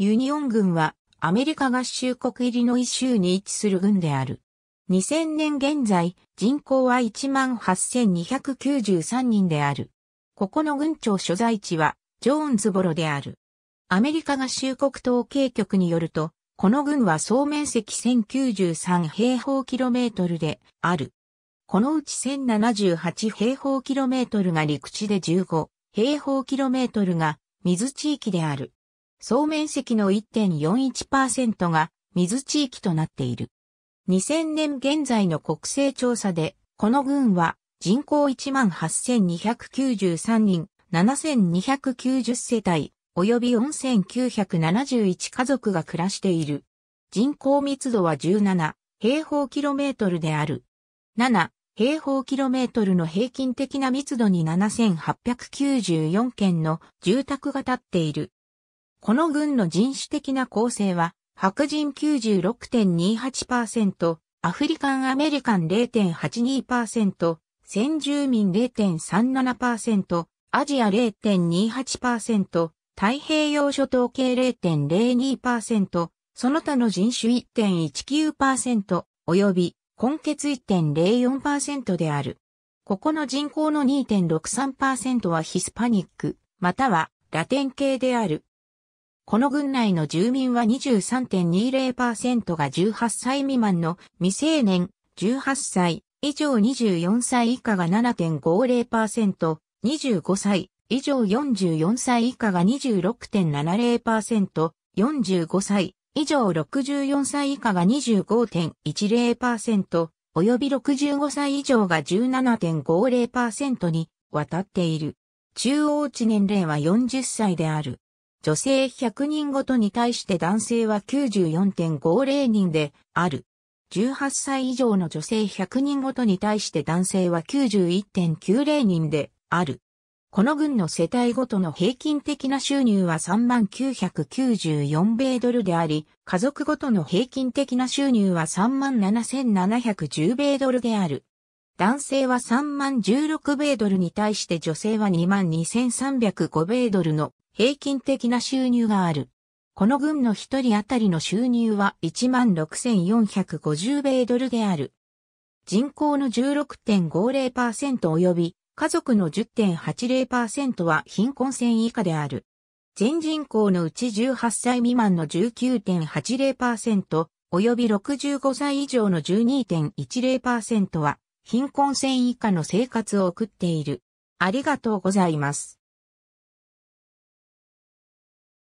ユニオン軍はアメリカ合衆国入りの一州に位置する軍である。2000年現在、人口は18,293人である。ここの軍庁所在地は、ジョーンズボロである。アメリカ合衆国統計局によると、この軍は総面積1093平方キロメートルである。このうち1078平方キロメートルが陸地で15平方キロメートルが水地域である。総面積の1.41%が水地域となっている。2000年現在の国勢調査で、この群は人口18,293人、7,290世帯、及び4,971家族が暮らしている。人口密度は17平方キロメートルである。7平方キロメートルの平均的な密度に7894件の住宅が建っている。この軍の人種的な構成は、白人96.28%、アフリカンアメリカン0.82%、先住民0.37%、アジア0.28%、太平洋諸島系0.02%、その他の人種1.19%、及び、根血1.04%である。ここの人口の2.63%はヒスパニック、またはラテン系である。この郡内の住民は23.20%が18歳未満の未成年、18歳以上24歳以下が7.50%、25歳以上44歳以下が26.70%、45歳以上64歳以下が25.10%、及び65歳以上が17.50%に渡っている。中央値年齢は40歳である。女性100人ごとに対して男性は94.50人である。18歳以上の女性100人ごとに対して男性は91.90人である。この軍の世帯ごとの平均的な収入は3994米ドルであり、家族ごとの平均的な収入は37710米ドルである。男性は3万16米ドルに対して女性は2万2305米ドルの平均的な収入がある。この軍の一人当たりの収入は16,450米ドルである。人口の16.50%及び家族の10.80%は貧困線以下である。全人口のうち18歳未満の19.80%及び65歳以上の12.10%は貧困線以下の生活を送っている。ありがとうございます。